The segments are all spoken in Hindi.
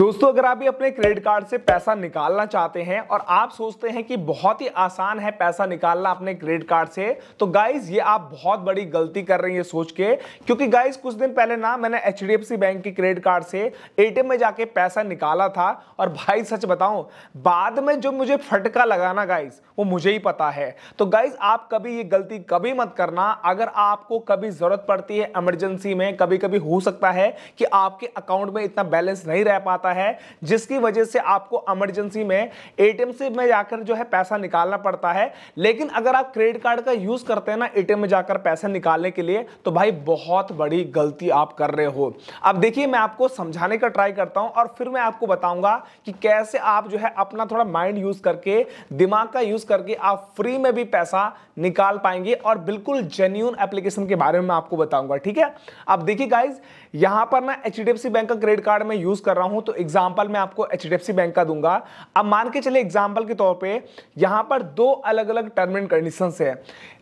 दोस्तों अगर आप भी अपने क्रेडिट कार्ड से पैसा निकालना चाहते हैं और आप सोचते हैं कि बहुत ही आसान है पैसा निकालना अपने क्रेडिट कार्ड से तो गाइज ये आप बहुत बड़ी गलती कर रही है सोच के क्योंकि गाइज कुछ दिन पहले ना मैंने एच बैंक के क्रेडिट कार्ड से ए में जाके पैसा निकाला था और भाई सच बताऊं बाद में जो मुझे फटका लगा ना गाइज वो मुझे ही पता है तो गाइज आप कभी ये गलती कभी मत करना अगर आपको कभी जरूरत पड़ती है इमरजेंसी में कभी कभी हो सकता है कि आपके अकाउंट में इतना बैलेंस नहीं रह पाता जाता है जिसकी वजह से आपको इमरजेंसी में एटीएम से में जाकर जो है पैसा निकालना पड़ता है लेकिन अगर आप क्रेडिट कार्ड का यूज करते हैं ना एटीएम में जाकर पैसा निकालने के लिए तो भाई बहुत बड़ी गलती आप कर रहे हो अब देखिए मैं आपको समझाने का ट्राई करता हूं और फिर मैं आपको बताऊंगा कि कैसे आप जो है अपना थोड़ा माइंड यूज करके दिमाग का यूज करके आप फ्री में भी पैसा निकाल पाएंगे और बिल्कुल जेन्यून एप्लीकेशन के बारे में मैं आपको बताऊंगा ठीक है अब देखिए गाइज यहां पर ना एच बैंक का क्रेडिट कार्ड में यूज कर रहा हूं तो एग्जाम्पल मैं आपको एच बैंक का दूंगा अब मान के चलिए एग्जाम्पल के तौर पे यहाँ पर दो अलग अलग टर्म एंड कंडीशन है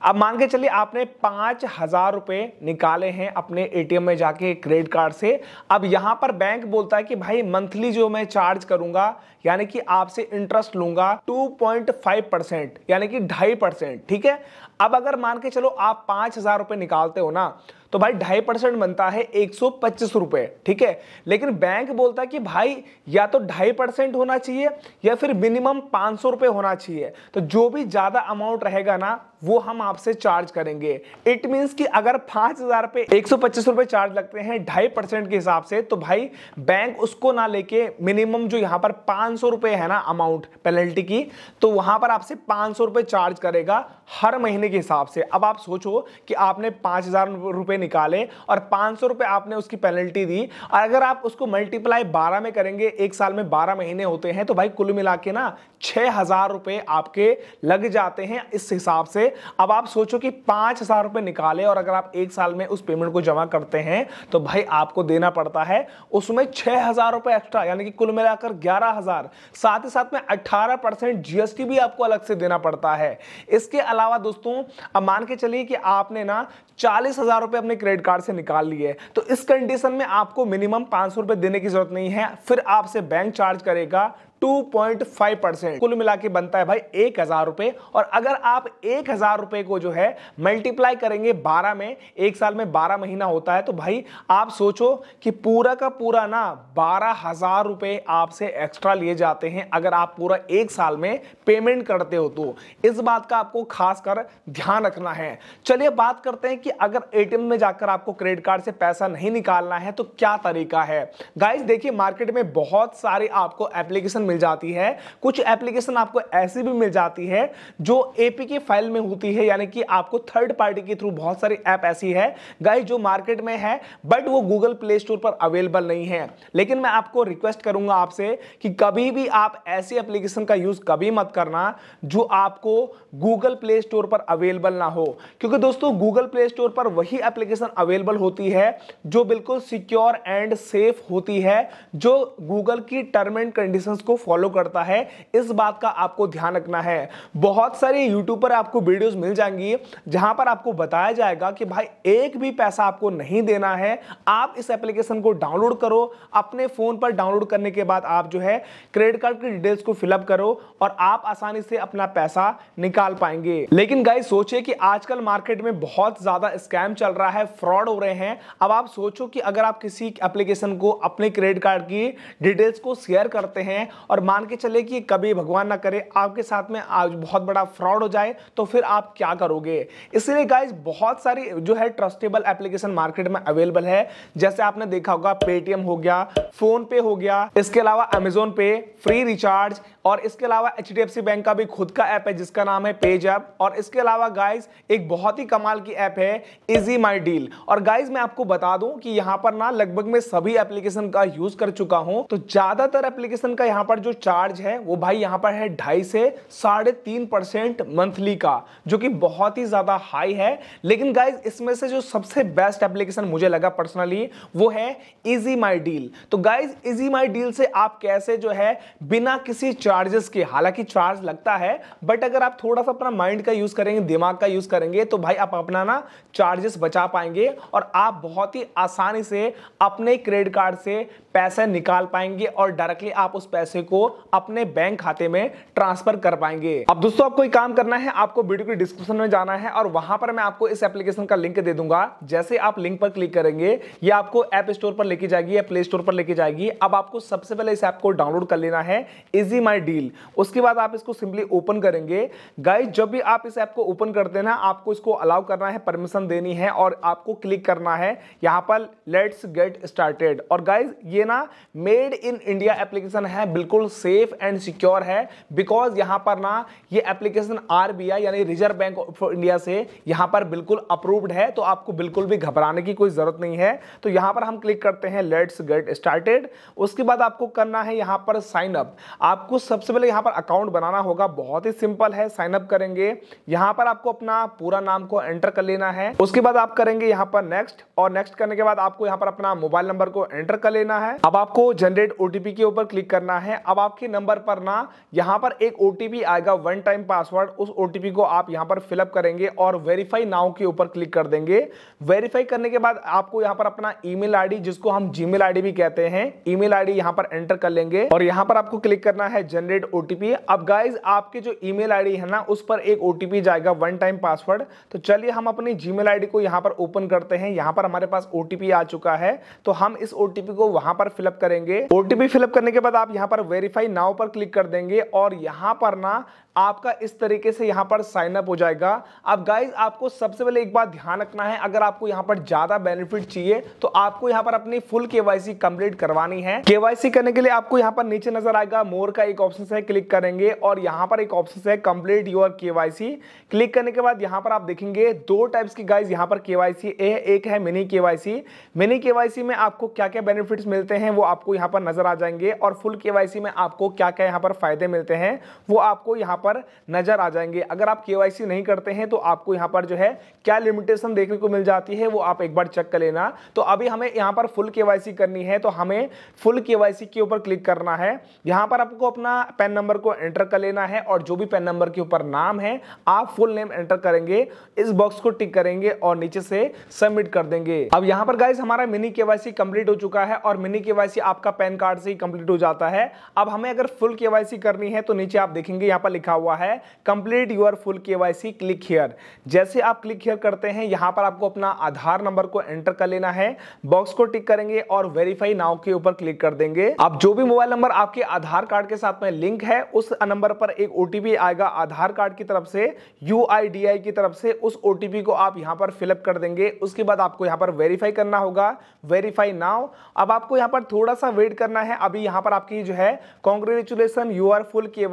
अब मान के चलिए आपने पाँच हज़ार रुपये निकाले हैं अपने ए में जाके क्रेडिट कार्ड से अब यहाँ पर बैंक बोलता है कि भाई मंथली जो मैं चार्ज करूंगा यानी कि आपसे इंटरेस्ट लूंगा 2.5 परसेंट यानी कि ढाई परसेंट ठीक है अब अगर मान के चलो आप पाँच हज़ार रुपये निकालते हो ना तो भाई ढाई परसेंट बनता है एक सौ पच्चीस रुपए ठीक है लेकिन बैंक बोलता है कि भाई या तो ढाई परसेंट होना चाहिए या फिर मिनिमम पांच सौ रुपए होना चाहिए तो जो भी ज़्यादा अमाउंट रहेगा ना वो हम आपसे चार्ज करेंगे इट मीन्स कि अगर पांच हज़ार पे एक सौ पच्चीस रुपए चार्ज लगते हैं ढाई परसेंट के हिसाब से तो भाई बैंक उसको ना लेके मिनिमम जो यहां पर पांच सौ रुपए है ना अमाउंट पेनल्टी की तो वहां पर आपसे पांच सौ रुपए चार्ज करेगा हर महीने के हिसाब से अब आप सोचो कि आपने पांच हज़ार रुपए निकाले और पांच सौ आपने उसकी पेनल्टी दी और अगर आप उसको मल्टीप्लाई बारह में करेंगे एक साल में बारह महीने होते हैं तो भाई कुल मिला के ना छह हजार रुपए आपके लग जाते हैं इस हिसाब से अब आप सोचो कि पांच हजार रुपए निकाले और अगर आप एक साल में उस पेमेंट को जमा करते हैं तो भाई आपको देना पड़ता है उसमें छह हजार रुपए एक्स्ट्रा यानी कि कुल मिलाकर ग्यारह हजार साथ ही साथ में अठारह परसेंट जीएसटी भी आपको अलग से देना पड़ता है इसके अलावा दोस्तों अब मान के चलिए कि आपने ना चालीस हजार रुपए अपने क्रेडिट कार्ड से निकाल लिए तो इस कंडीशन में आपको मिनिमम पांच सौ देने की जरूरत नहीं है फिर आपसे बैंक चार्ज करेगा 2.5 परसेंट कुल मिला के बनता है भाई एक हजार रुपए और अगर आप एक हजार रुपए को जो है मल्टीप्लाई करेंगे 12 में एक साल में 12 महीना होता है तो भाई आप सोचो कि पूरा का पूरा ना बारह हजार रुपए आपसे एक्स्ट्रा लिए जाते हैं अगर आप पूरा एक साल में पेमेंट करते हो तो इस बात का आपको खासकर ध्यान रखना है चलिए बात करते हैं कि अगर ए में जाकर आपको क्रेडिट कार्ड से पैसा नहीं निकालना है तो क्या तरीका है गाइज देखिए मार्केट में बहुत सारे आपको एप्लीकेशन मिल जाती है कुछ एप्लीकेशन आपको ऐसी भी मिल जाती है जो एपीके फाइल में होती है यानी कि आपको थर्ड पार्टी के थ्रू बहुत सारी ऐप ऐसी है गाइस जो मार्केट में है बट वो गूगल प्ले स्टोर पर अवेलेबल नहीं है लेकिन मैं आपको रिक्वेस्ट करूंगा आपसे कि कभी भी आप ऐसी एप्लीकेशन का यूज कभी मत करना जो आपको गूगल प्ले स्टोर पर अवेलेबल ना हो क्योंकि दोस्तों गूगल प्ले स्टोर पर वही एप्लीकेशन अवेलेबल होती है जो बिल्कुल सिक्योर एंड सेफ होती है जो गूगल की टर्म एंड कंडीशंस को फॉलो करता है इस बात का आपको ध्यान रखना है बहुत सारे यूट्यूब पर आपको वीडियोस मिल जाएंगी जहां पर आपको बताया जाएगा कि भाई एक भी पैसा आपको नहीं देना है आप इस एप्लीकेशन को डाउनलोड करो अपने फोन पर डाउनलोड करने के बाद आप जो है क्रेडिट कार्ड की डिटेल्स को फिलअप करो और आप आसानी से अपना पैसा निकाल पाएंगे लेकिन गाई सोचे कि आजकल मार्केट में बहुत ज्यादा स्कैम चल रहा है फ्रॉड हो रहे हैं अब आप सोचो कि अगर आप किसी एप्लीकेशन को अपने क्रेडिट कार्ड की डिटेल्स को शेयर करते हैं और मान के चले कि कभी भगवान ना करे आपके साथ में आज बहुत बड़ा फ्रॉड हो जाए तो फिर आप क्या करोगे इसलिए गाइज बहुत सारी जो है ट्रस्टेबल एप्लीकेशन मार्केट में अवेलेबल है जैसे आपने देखा होगा पेटीएम हो गया फोन पे हो गया इसके अलावा अमेजोन पे फ्री रिचार्ज और इसके अलावा एच बैंक का भी खुद का ऐप है जिसका नाम है पेज ऐप और इसके अलावा गाइज एक बहुत ही कमाल की ऐप है इजी माई डील और गाइज मैं आपको बता दूं कि यहां पर ना लगभग मैं सभी एप्लीकेशन का यूज कर चुका हूं तो ज्यादातर एप्लीकेशन का यहां पर पर जो चार्ज है वो भाई यहाँ पर है ढाई से साढ़े तीन परसेंट मंथली का जो कि बहुत ही ज़्यादा हाई है लेकिन गाइज इसमें से जो सबसे बेस्ट एप्लीकेशन मुझे लगा पर्सनली वो है इजी माई डील तो गाइज इजी माई डील से आप कैसे जो है बिना किसी चार्जेस के हालांकि चार्ज लगता है बट अगर आप थोड़ा सा अपना माइंड का यूज़ करेंगे दिमाग का यूज़ करेंगे तो भाई आप अपना ना चार्जेस बचा पाएंगे और आप बहुत ही आसानी से अपने क्रेडिट कार्ड से पैसे निकाल पाएंगे और डायरेक्टली आप उस पैसे को अपने बैंक खाते में ट्रांसफर कर पाएंगे अब दोस्तों आपको एक काम करना है आपको वीडियो के डिस्क्रिप्शन में जाना है और वहां पर मैं आपको इस एप्लीकेशन का लिंक दे दूंगा जैसे आप लिंक पर क्लिक करेंगे ये आपको ऐप स्टोर पर लेके जाएगी या प्ले स्टोर पर लेके जाएगी अब आपको सबसे पहले इस ऐप को डाउनलोड कर लेना है इजी माई डील उसके बाद आप इसको सिंपली ओपन करेंगे गाइज जब भी आप इस ऐप को ओपन करते हैं ना आपको इसको अलाउ करना है परमिशन देनी है और आपको क्लिक करना है यहां पर लेट्स गेट स्टार्टेड और गाइज ये ना मेड इन इंडिया एप्लीकेशन है बिल्कुल बिल्कुल सेफ एंड सिक्योर है बिकॉज यहां पर ना ये एप्लीकेशन आरबीआई यानी रिजर्व बैंक ऑफ इंडिया से यहां पर बिल्कुल अप्रूव्ड है तो आपको बिल्कुल भी घबराने की कोई ज़रूरत नहीं है तो यहां पर हम क्लिक करते हैं लेट्स गेट स्टार्टेड उसके बाद आपको करना है यहां पर साइन अप आपको सबसे पहले यहां पर अकाउंट बनाना होगा बहुत ही सिंपल है साइन अप करेंगे यहां पर आपको अपना पूरा नाम को एंटर कर लेना है उसके बाद आप करेंगे यहां पर नेक्स्ट और नेक्स्ट करने के बाद आपको यहां पर अपना मोबाइल नंबर को एंटर कर लेना है अब आपको जनरेट ओटीपी के ऊपर क्लिक करना है हैं अब आपके नंबर पर ना यहाँ पर एक ओ आएगा वन टाइम पासवर्ड उस ओ को आप यहाँ पर फिलअप करेंगे और वेरीफाई नाउ के ऊपर क्लिक कर देंगे वेरीफाई करने के बाद आपको यहाँ पर अपना ईमेल आईडी जिसको हम जीमेल आईडी भी कहते हैं ईमेल आईडी यहाँ पर एंटर कर लेंगे और यहाँ पर आपको क्लिक करना है जनरेट ओटीपी अब गाइज आपके जो ई मेल है ना उस पर एक ओटीपी जाएगा वन टाइम पासवर्ड तो चलिए हम अपनी जी मेल को यहाँ पर ओपन करते हैं यहाँ पर हमारे पास ओटीपी आ चुका है तो हम इस ओटीपी को वहां पर फिलअप करेंगे ओटीपी फिलअप करने के बाद आप यहाँ पर वेरीफाई नाव पर क्लिक कर देंगे और यहाँ पर ना आपका इस तरीके से यहां पर साइन अप हो जाएगा अब गाइज आपको सबसे पहले एक बात ध्यान रखना है अगर आपको यहां पर ज्यादा बेनिफिट चाहिए तो आपको यहां पर अपनी फुल केवाईसी कंप्लीट करवानी है केवाईसी करने के लिए आपको यहां पर नीचे नजर आएगा मोर का एक ऑप्शन है क्लिक करेंगे और यहां पर एक ऑप्शन है कंप्लीट योर केवाईसी क्लिक करने के बाद यहां पर आप देखेंगे दो टाइप्स की गाइज यहां पर केवाईसी एक है मिनी केवाईसी मिनी केवाईसी में आपको क्या क्या बेनिफिट मिलते हैं वो आपको यहां पर नजर आ जाएंगे और फुल केवाईसी में आपको क्या क्या यहां पर फायदे मिलते हैं वो आपको यहां पर पर नजर आ जाएंगे अगर आप के नहीं करते हैं तो आपको यहां पर जो है क्या लिमिटेशन देखने को मिल जाती है वो आप एक बार चेक कर लेना तो अभी हमें यहां पर फुल के करनी है तो हमें फुल के के ऊपर क्लिक करना है यहां पर आपको अपना पेन नंबर को एंटर कर लेना है और जो भी पेन नंबर के ऊपर नाम है आप फुल नेम एंटर करेंगे इस बॉक्स को टिक करेंगे और नीचे से सबमिट कर देंगे अब यहां पर गाइज हमारा मिनी केवाईसी कंप्लीट हो चुका है और मिनी केवाईसी आपका पैन कार्ड से ही कंप्लीट हो जाता है अब हमें अगर फुल केवाईसी करनी है तो नीचे आप देखेंगे यहां पर लिखा लिखा हुआ है कंप्लीट यूर फुल के क्लिक हेयर जैसे आप क्लिक हेयर करते हैं यहां पर आपको अपना आधार नंबर को एंटर कर लेना है बॉक्स को टिक करेंगे और वेरीफाई नाउ के ऊपर क्लिक कर देंगे आप जो भी मोबाइल नंबर आपके आधार कार्ड के साथ में लिंक है उस नंबर पर एक ओटीपी आएगा आधार कार्ड की तरफ से यू की तरफ से उस ओटीपी को आप यहां पर फिलअप कर देंगे उसके बाद आपको यहां पर वेरीफाई करना होगा वेरीफाई नाउ अब आपको यहां पर थोड़ा सा वेट करना है अभी यहां पर आपकी जो है कॉन्ग्रेचुलेसन यू आर फुल के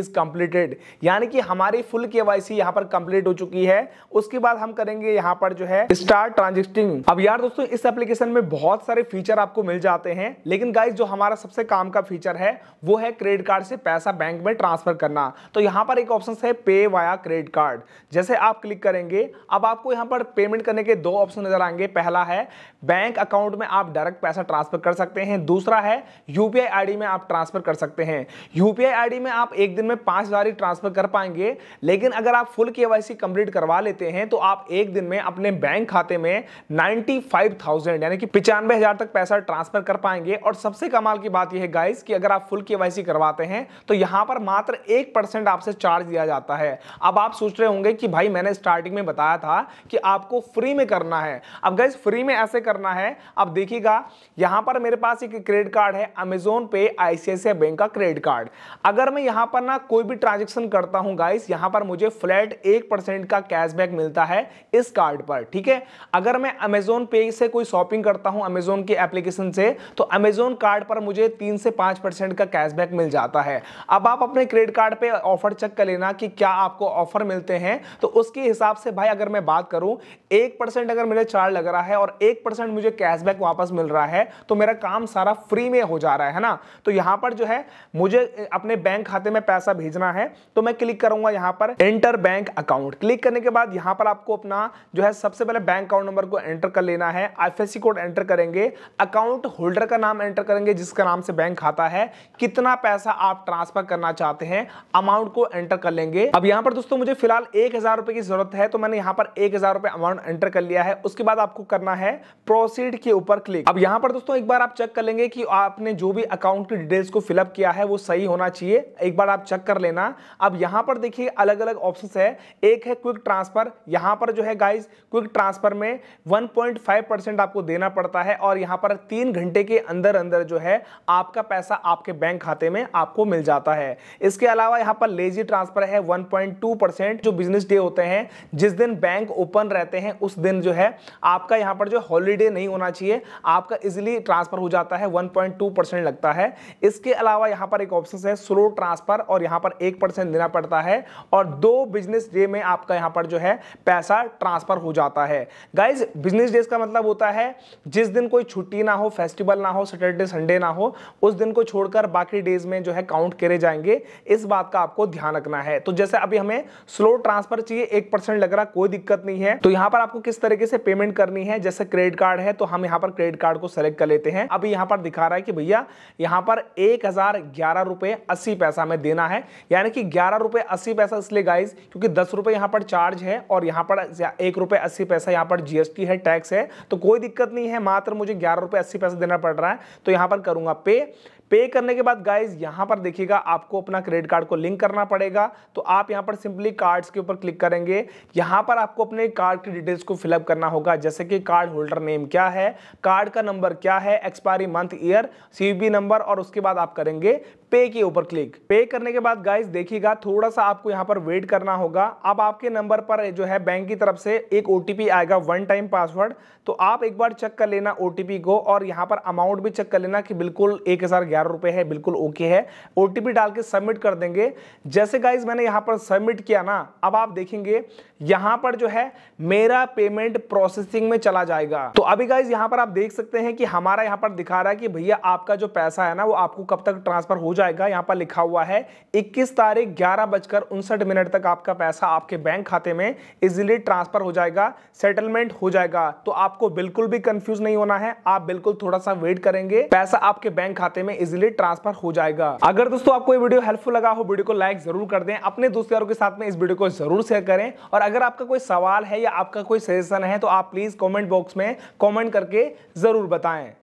इज कंप्लीटेड कंप्लीटेड यानी कि हमारी फुल के वाई सी पर कंप्लीट हो चुकी है उसके बाद हम करेंगे यहां पर जो है स्टार्ट ट्रांजिस्टिंग अब यार दोस्तों इस एप्लीकेशन में बहुत सारे फीचर आपको मिल जाते हैं लेकिन गाइज जो हमारा सबसे काम का फीचर है वो है क्रेडिट कार्ड से पैसा बैंक में ट्रांसफर करना तो यहां पर एक ऑप्शन है पे वाया क्रेडिट कार्ड जैसे आप क्लिक करेंगे अब आपको यहां पर पेमेंट करने के दो ऑप्शन नजर आएंगे पहला है बैंक अकाउंट में आप डायरेक्ट पैसा ट्रांसफर कर सकते हैं दूसरा है यूपीआई आईडी में आप ट्रांसफर कर सकते हैं यूपीआई आईडी में आप एक दिन में पांच हजार जानकारी ट्रांसफर कर पाएंगे लेकिन अगर आप फुल केवाईसी कंप्लीट करवा लेते हैं तो आप एक दिन में अपने बैंक खाते में नाइनटी यानी कि पिचानवे तक पैसा ट्रांसफर कर पाएंगे और सबसे कमाल की बात यह है गाइस कि अगर आप फुल के करवाते हैं तो यहां पर मात्र एक परसेंट आपसे चार्ज दिया जाता है अब आप सोच रहे होंगे कि भाई मैंने स्टार्टिंग में बताया था कि आपको फ्री में करना है अब गाइज फ्री में ऐसे करना है अब देखिएगा यहां पर मेरे पास एक क्रेडिट कार्ड है अमेजोन पे आईसीआईसीआई बैंक का क्रेडिट कार्ड अगर मैं यहां पर ना कोई भी ट्रांजेक्शन ट्रांजेक्शन करता हूं गाइस यहां पर मुझे फ्लैट एक परसेंट का कैशबैक मिलता है इस कार्ड पर ठीक है अगर मैं अमेजोन पे से कोई शॉपिंग करता हूं अमेजोन के एप्लीकेशन से तो अमेजोन कार्ड पर मुझे तीन से पांच परसेंट का कैशबैक मिल जाता है अब आप अपने क्रेडिट कार्ड पर ऑफर चेक कर लेना कि क्या आपको ऑफर मिलते हैं तो उसके हिसाब से भाई अगर मैं बात करूं एक परसेंट अगर मेरे चार्ज लग रहा है और एक परसेंट मुझे कैशबैक वापस मिल रहा है तो मेरा काम सारा फ्री में हो जा रहा है ना तो यहां पर जो है मुझे अपने बैंक खाते में पैसा भेजना है तो मैं क्लिक करूंगा यहां पर एंटर बैंक अकाउंट क्लिक करने के बाद यहां पर आपको अपना जो है सबसे पहले बैंक अकाउंट नंबर को एंटर कर लेना है आई कोड एंटर करेंगे अकाउंट होल्डर का नाम एंटर करेंगे जिसका नाम से बैंक खाता है कितना पैसा आप ट्रांसफर करना चाहते हैं अमाउंट को एंटर कर लेंगे अब यहां पर दोस्तों मुझे फिलहाल एक की जरूरत है तो मैंने यहां पर एक अमाउंट एंटर कर लिया है उसके बाद आपको करना है प्रोसीड के ऊपर क्लिक अब यहां पर दोस्तों एक बार आप चेक कर लेंगे कि आपने जो भी अकाउंट की डिटेल्स को फिलअप किया है वो सही होना चाहिए एक बार आप चेक कर लेना अब यहां पर देखिए अलग अलग ऑप्शन है एक है क्विक ट्रांसफर यहां पर जो है गाइज क्विक ट्रांसफर में 1.5 परसेंट आपको देना पड़ता है और यहां पर तीन घंटे के अंदर अंदर जो है आपका पैसा आपके बैंक खाते में आपको मिल जाता है इसके अलावा यहां पर लेजी ट्रांसफर है 1.2 परसेंट जो बिजनेस डे होते हैं जिस दिन बैंक ओपन रहते हैं उस दिन जो है आपका यहां पर जो हॉलीडे नहीं होना चाहिए आपका इजिली ट्रांसफर हो जाता है 1.2 परसेंट लगता है इसके अलावा यहां पर एक ऑप्शन है स्लो ट्रांसफर और यहां पर एक परसेंट देना पड़ता है और दो बिजनेस डे में आपका यहां पर जो है पैसा ट्रांसफर हो जाता है गाइज बिजनेस डेज का मतलब होता है जिस दिन कोई छुट्टी ना हो फेस्टिवल ना हो सैटरडे संडे ना हो उस दिन को छोड़कर बाकी डेज में जो है काउंट करे जाएंगे इस बात का आपको ध्यान रखना है तो जैसे अभी हमें स्लो ट्रांसफर चाहिए एक परसेंट लग रहा कोई दिक्कत नहीं है तो यहां पर आपको किस तरीके से पेमेंट करनी है जैसे क्रेडिट कार्ड है तो हम यहां पर क्रेडिट कार्ड को सेलेक्ट कर लेते हैं अभी यहां पर दिखा रहा है कि भैया यहां पर एक हजार ग्यारह रुपए अस्सी पैसा में देना है यानी कि कि ग्यारह रुपये अस्सी पैसा इसलिए गाइज क्योंकि दस रुपये यहाँ पर चार्ज है और यहाँ पर एक रुपये अस्सी पैसा यहाँ पर जीएसटी है टैक्स है तो कोई दिक्कत नहीं है मात्र मुझे ग्यारह रुपये अस्सी पैसा देना पड़ रहा है तो यहाँ पर करूँगा पे पे करने के बाद गाइज यहाँ पर देखिएगा आपको अपना क्रेडिट कार्ड को लिंक करना पड़ेगा तो आप यहाँ पर सिंपली कार्ड्स के ऊपर क्लिक करेंगे यहाँ पर आपको अपने कार्ड की डिटेल्स को फिलअप करना होगा जैसे कि कार्ड होल्डर नेम क्या है कार्ड का नंबर क्या है expiry month year C number और उसके बाद आप करेंगे पे के ऊपर क्लिक पे करने के बाद गाइस देखिएगा थोड़ा सा आपको यहाँ पर वेट करना होगा अब आपके नंबर पर जो है बैंक की तरफ से एक ओटीपी आएगा वन टाइम पासवर्ड तो आप एक बार चेक कर लेना ओटीपी को और यहाँ पर अमाउंट भी चेक कर लेना कि बिल्कुल एक हजार रुपए है बिल्कुल ओके है ओटीपी डाल के सबमिट कर देंगे जैसे गाइज मैंने यहाँ पर सबमिट किया ना अब आप देखेंगे यहाँ पर जो है मेरा पेमेंट प्रोसेसिंग में चला जाएगा तो अभी गाइज यहाँ पर आप देख सकते हैं कि हमारा यहाँ पर दिखा रहा है कि भैया आपका जो पैसा है ना वो आपको कब तक ट्रांसफर हो जाए जाएगा यहाँ पर लिखा हुआ है 21 तारीख ग्यारह बजकर उनसठ मिनट तक आपका पैसा आपके बैंक खाते में इजीली ट्रांसफर हो जाएगा सेटलमेंट हो जाएगा तो आपको बिल्कुल भी कंफ्यूज नहीं होना है आप बिल्कुल थोड़ा सा वेट करेंगे पैसा आपके बैंक खाते में इजिली ट्रांसफर हो जाएगा अगर दोस्तों आपको वीडियो हेल्पफुल लगा हो वीडियो को लाइक जरूर कर दें अपने दोस्त यारों के साथ में इस वीडियो को जरूर शेयर करें और अगर आपका कोई सवाल है या आपका कोई सजेशन है तो आप प्लीज कॉमेंट बॉक्स में कॉमेंट करके जरूर बताएं